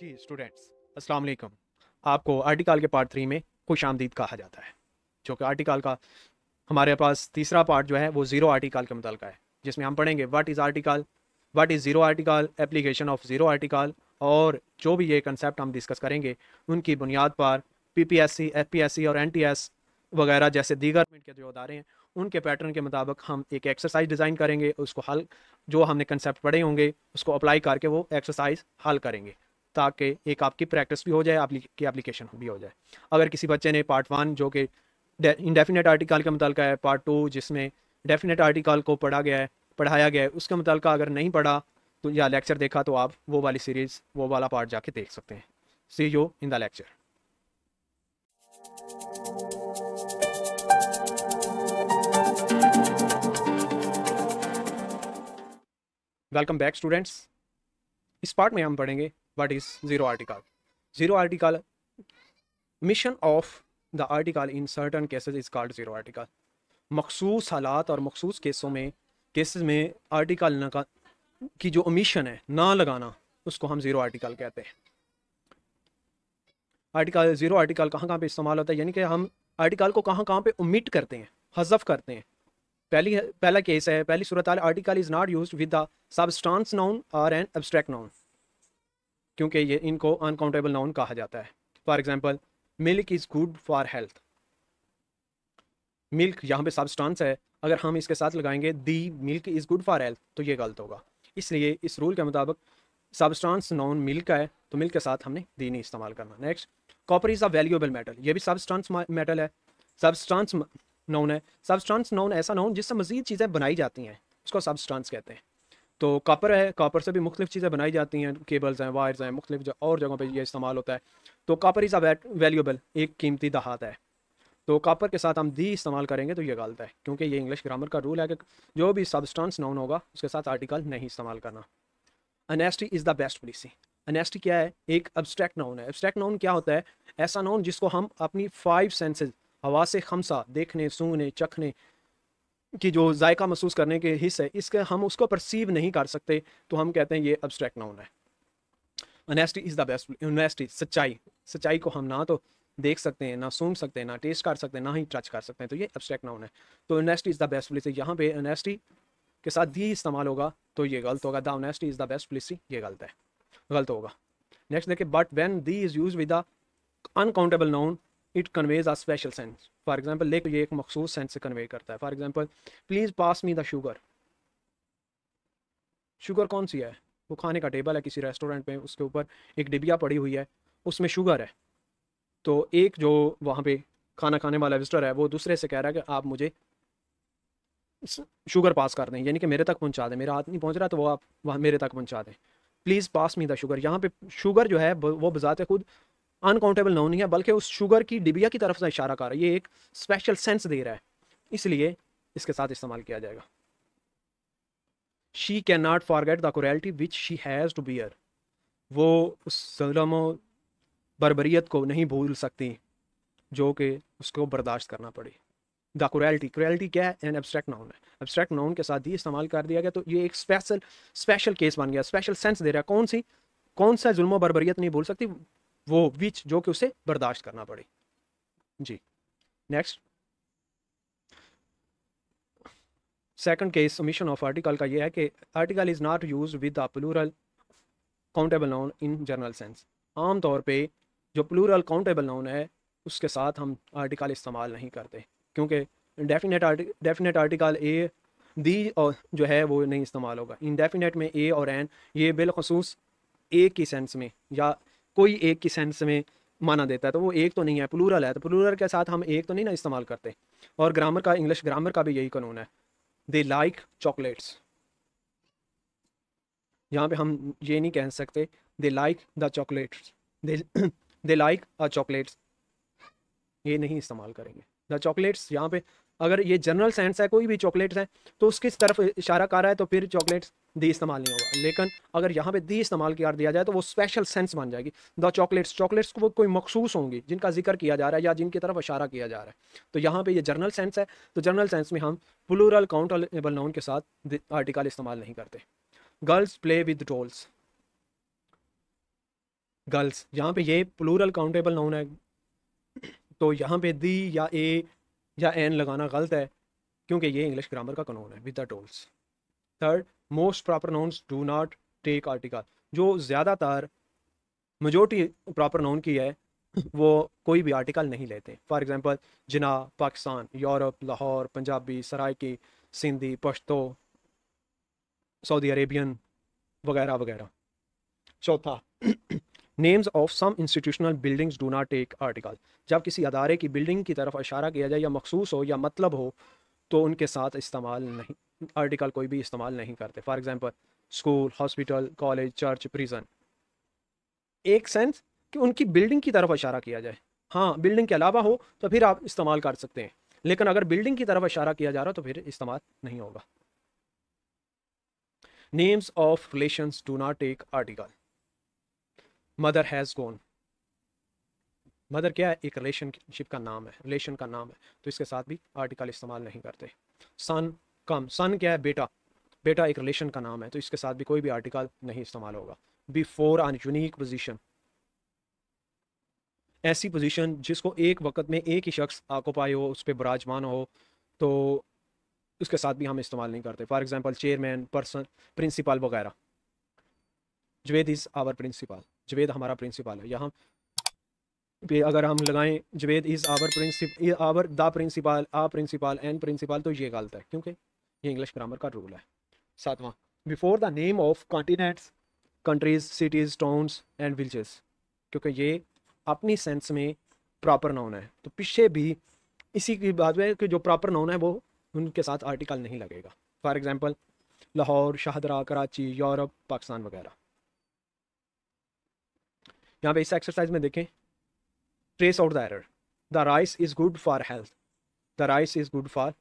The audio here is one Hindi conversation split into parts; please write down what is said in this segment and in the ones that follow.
जी स्टूडेंट्स अस्सलाम वालेकुम आपको आर्टिकल के पार्ट थ्री में खुश आमदीद कहा जाता है जो कि आर्टिकल का हमारे पास तीसरा पार्ट जो है वो ज़ीरो आर्टिकल के मुतल है जिसमें हम पढ़ेंगे what is article what is zero article application of zero article और जो भी ये कंसेप्ट हम डिस्कस करेंगे उनकी बुनियाद पर P P S C F P S C और एन टी एस वगैरह जैसे दीगर के जो अदारे हैं उनके पैटर्न के मुताबिक हम एक एक्सरसाइज डिज़ाइन करेंगे उसको हल जो हमने कंसेप्ट पढ़े होंगे उसको अप्लाई करके वो एक्सरसाइज हल करेंगे ताकि एक आपकी प्रैक्टिस भी हो जाए आपकी एप्लीकेशन भी हो जाए अगर किसी बच्चे ने पार्ट वन जो कि इनडेफिनेट आर्टिकल का मुतल है पार्ट टू जिसमें डेफिनेट आर्टिकल को पढ़ा गया है पढ़ाया गया है उसके मुतल अगर नहीं पढ़ा तो या लेक्चर देखा तो आप वो वाली सीरीज़ वो वाला पार्ट जाके देख सकते हैं see you in the lecture welcome back students इस पार्ट में हम पढ़ेंगे what is zero article zero article mission of the article in certain cases is called zero article मखसूस हालात और मखसूस केसों में केसेज में आर्टिकल न की जो मिशन है ना लगाना उसको हम ज़ीरो आर्टिकल कहते हैं आर्टिकल ज़ीरो आर्टिकल कहाँ कहाँ पे इस्तेमाल होता है यानी कि हम आर्टिकल को कहाँ कहाँ पे उमिट करते हैं हजफ करते हैं पहली पहला केस है पहली सूरत article is not use with the substance noun और एन एब्स्ट्रैक्ट नाउन क्योंकि ये इनको अनकाउंटेबल नाउन कहा जाता है for example milk is good for health milk यहाँ पे सबस्टांस है अगर हम इसके साथ लगाएंगे the milk is good for health तो ये गलत होगा इसलिए इस रूल के मुताबिक सबस्टांस नाउन मिल्क है तो मिल्क के साथ हमने दी नहीं इस्तेमाल करना next copper is a valuable metal ये भी सबस्टांस मेटल है सबस्टांस नोन है सबस्टांस नोन ऐसा नाउन जिससे मजीद चीज़ें बनाई जाती हैं उसको सबस्टांस कहते हैं तो कॉपर है कॉपर से भी मुख्तु चीज़ें बनाई जाती हैं केबल्स हैं वायर्स हैं मुख्तु और जगहों पर यह इस्तेमाल होता है तो कापर इज़ अ वैल्यूबल एक कीमती दहात है तो कापर के साथ हम दी इस्तेमाल करेंगे तो ये गलत है क्योंकि ये इंग्लिश ग्रामर का रूल है कि जो भी सबस्टांस नोन होगा उसके साथ आर्टिकल नहीं इस्तेमाल करना honesty is the best policy honesty क्या है एक अब्स्ट्रैक्ट नाउन है अब्स्ट्रैक्ट नाउन क्या होता है ऐसा नाउन जिसको हम अपनी फाइव सेंसेज हवा से खमसा देखने सूंघने चखने की जो जायका महसूस करने के हिस्से है इसके हम उसको परसीव नहीं कर सकते तो हम कहते हैं ये अब्स्ट्रैक्ट नाउन है honesty is the best university सच्चाई सच्चाई को हम ना तो देख सकते हैं ना सूंघ सकते हैं ना टेस्ट कर सकते हैं ना ही टच कर सकते हैं तो ये एब्सट्रैक्ट नाउन है तो university is the best policy यहाँ पे यूनिवर्सिटी के साथ दी इस्तेमाल होगा तो ये गलत होगा the university is the best policy ये गलत है गलत होगा नेक्स्ट देखिए but when the is use with the uncountable noun it conveys a special sense for example लेकिन ये एक मखसूस सेंस से कन्वे करता है for example please pass me the sugar sugar कौन सी है वो खाने का टेबल है किसी रेस्टोरेंट में उसके ऊपर एक डिबिया पड़ी हुई है उसमें शुगर है तो एक जो वहाँ पे खाना खाने वाला विजिटर है वो दूसरे से कह रहा है कि आप मुझे शुगर पास कर दें यानी कि मेरे तक पहुँचा दें मेरा हाथ नहीं पहुँच रहा तो वो आप वहाँ मेरे तक पहुँचा दें please pass me the sugar यहाँ पे शुगर जो है वो बजाते खुद अनकाउंटेबल नाउन नहीं है बल्कि उस शुगर की डिबिया की तरफ से इशारा कर रहा है ये एक स्पेशल सेंस दे रहा है इसलिए इसके साथ इस्तेमाल किया जाएगा she can not forget the cruelty which she has to bear वो उस बरबरीत को नहीं भूल सकती जो कि उसको बर्दाश्त करना पड़ी द कुरलिटी कुरलिटी क्या है एन एब्स्ट्रैक्ट नाउन है एब्स्ट्रैक्ट नाउन के साथ ही इस्तेमाल कर दिया गया तो ये एक स्पेशल स्पेशल केस बन गया स्पेशल सेंस दे रहा है कौन सी कौन सा जुल्म बरबरीत नहीं भूल सकती वो विच जो कि उसे बर्दाश्त करना पड़े जी next second case submission of article का ये है कि article is not use with the plural countable noun in general sense आम तौर पे जो प्लूरल काउंटेबल नाउन है उसके साथ हम आर्टिकल इस्तेमाल नहीं करते क्योंकि definite definite article a the और जो है वो नहीं इस्तेमाल होगा इनडेफिनेट में ए और एन ये बिलखसूस ए की सेंस में या कोई एक की सेंस में माना देता है तो वो एक तो नहीं है प्लूरल है तो प्लूरल के साथ हम एक तो नहीं ना इस्तेमाल करते और ग्रामर का इंग्लिश ग्रामर का भी यही कानून है दे लाइक चॉकलेट्स यहाँ पे हम ये नहीं कह सकते they like the chocolates they like a chocolates ये नहीं इस्तेमाल करेंगे द चॉकलेट्स यहाँ पे अगर ये जनरल सेंस है कोई भी चॉकलेट्स है तो उसकी तरफ इशारा कर रहा है तो फिर चॉकलेट्स दी इस्तेमाल नहीं होगा लेकिन अगर यहाँ पे दी इस्तेमाल किया दिया जाए तो वो स्पेशल सेंस बन जाएगी द चॉकलेट्स चॉकलेट्स को कोई मखसूस होंगी जिनका जिक्र किया जा रहा है या जिनकी तरफ इशारा किया जा रहा है तो यहाँ पे ये जर्नल सेंस है तो जर्नल सेंस में हम प्लूरल काउंटेबल नाउन के साथ आर्टिकल इस्तेमाल नहीं करते girls play with dolls girls यहाँ पे ये प्लूरल काउंटेबल नाउन है तो यहाँ पे दी या ए या एन लगाना गलत है क्योंकि ये इंग्लिश ग्रामर का कानून है with the tolls third most proper nouns do not take article जो ज़्यादातर मजोरिटी प्रॉपर नाउन की है वो कोई भी आर्टिकल नहीं लेते for example Jinnah Pakistan Europe Lahore Punjabi Saraiki Sindhi Pashto Saudi Arabian वगैरह वगैरह चौथा names of some institutional buildings do not take article जब किसी अदारे की बिल्डिंग की तरफ इशारा किया जाए या मखसूस हो या मतलब हो तो उनके साथ इस्तेमाल नहीं आर्टिकल कोई भी इस्तेमाल नहीं करते for example school hospital college church prison एक सेंस कि उनकी बिल्डिंग की तरफ इशारा किया जाए हाँ बिल्डिंग के अलावा हो तो फिर आप इस्तेमाल कर सकते हैं लेकिन अगर बिल्डिंग की तरफ इशारा किया जा रहा तो फिर इस्तेमाल नहीं होगा names of relation do not take article mother has gone mother क्या है एक रिलेशनशिप का नाम है रिलेशन का नाम है तो इसके साथ भी आर्टिकल इस्तेमाल नहीं करते सन कम सन क्या है बेटा बेटा एक रिलेशन का नाम है तो इसके साथ भी कोई भी आर्टिकल नहीं इस्तेमाल होगा बिफोर आन यूनिक पोजिशन ऐसी पोजीशन जिसको एक वक्त में एक ही शख्स आकोपाई हो उस पर बराजमान हो तो उसके साथ भी हम इस्तेमाल नहीं करते for example chairman person principal वगैरह Javed is our principal Javed हमारा प्रिंसिपल है यहाँ पे अगर हम लगाएं Javed is our principal our the principal a principal and principal तो ये गलत है क्योंकि ये इंग्लिश ग्रामर का रूल है सातवां before the name of continents countries cities towns and villages क्योंकि ये अपनी सेंस में प्रॉपर नाउन है तो पीछे भी इसी की बात है कि जो प्रॉपर नाउन है वो उनके साथ आर्टिकल नहीं लगेगा for example Lahore Shahdara Karachi Europe Pakistan वगैरह यहाँ पे इस एक्सरसाइज में देखें trace out the error the rice is good for health the rice is good for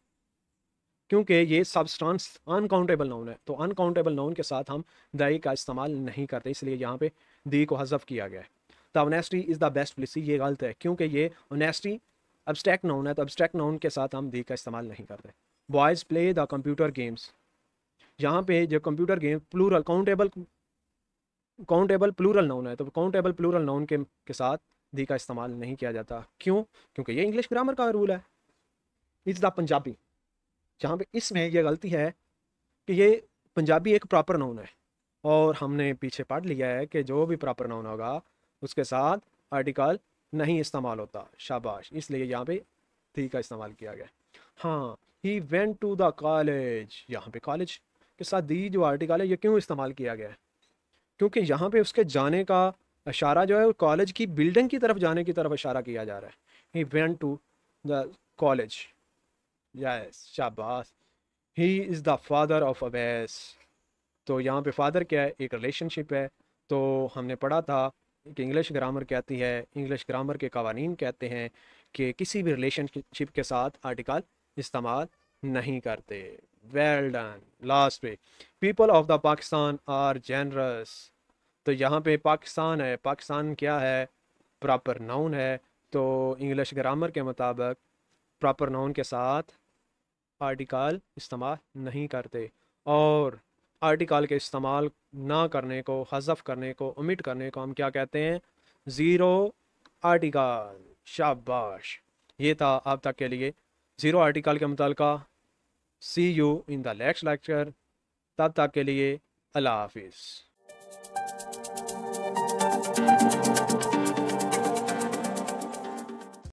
क्योंकि ये सबस्टांस अनकाउंटेबल नाउन है तो अनकाउंटेबल नाउन के साथ हम दई का इस्तेमाल नहीं करते इसलिए यहाँ पे दी को हजफ किया गया है the honesty is the best policy ये गलत है क्योंकि ये ऑनेस्टी अब्सट्रैक्ट नाउन है तो अब्सट्रैक्ट नाउन के साथ हम दी का इस्तेमाल नहीं करते boys play the computer games यहाँ पे जो computer game plural countable countable plural noun है तो काउंटेबल प्लूरल नाउन के के साथ दी का इस्तेमाल नहीं किया जाता क्यों क्योंकि ये इंग्लिश ग्रामर का रूल है इज़ द पंजाबी जहाँ पे इसमें यह गलती है कि ये पंजाबी एक प्रॉपर नाउन है और हमने पीछे पढ़ लिया है कि जो भी प्रॉपर नाउन होगा उसके साथ आर्टिकल नहीं इस्तेमाल होता शाबाश इसलिए यहाँ पे थी का इस्तेमाल किया गया हाँ he went to the college यहाँ पे कॉलेज के साथ दी जो आर्टिकल है ये क्यों इस्तेमाल किया गया है क्योंकि यहाँ पे उसके जाने का इशारा जो है कॉलेज की बिल्डिंग की तरफ जाने की तरफ इशारा किया जा रहा है he went to the college yes शाबाश he is the father of Awais तो यहाँ पे फादर क्या है एक रिलेशनशिप है तो हमने पढ़ा था कि इंग्लिश ग्रामर कहती है इंग्लिश ग्रामर के कवानीन कहते हैं कि किसी भी रिलेशनशिप के साथ आर्टिकल इस्तेमाल नहीं करते वेल डन लास्ट पे people of the Pakistan are generous तो यहाँ पे पाकिस्तान है पाकिस्तान क्या है प्रॉपर नाउन है तो इंग्लिश ग्रामर के मुताबिक प्रॉपर नाउन के साथ आर्टिकल इस्तेमाल नहीं करते और आर्टिकल के इस्तेमाल ना करने को हजफ करने को उमिट करने को हम क्या कहते हैं ज़ीरो आर्टिकल शाबाश ये था आप तक के लिए ज़ीरो आर्टिकल के मुतल see you in the next lecture तब तक के लिए अल्लाह हाफिज़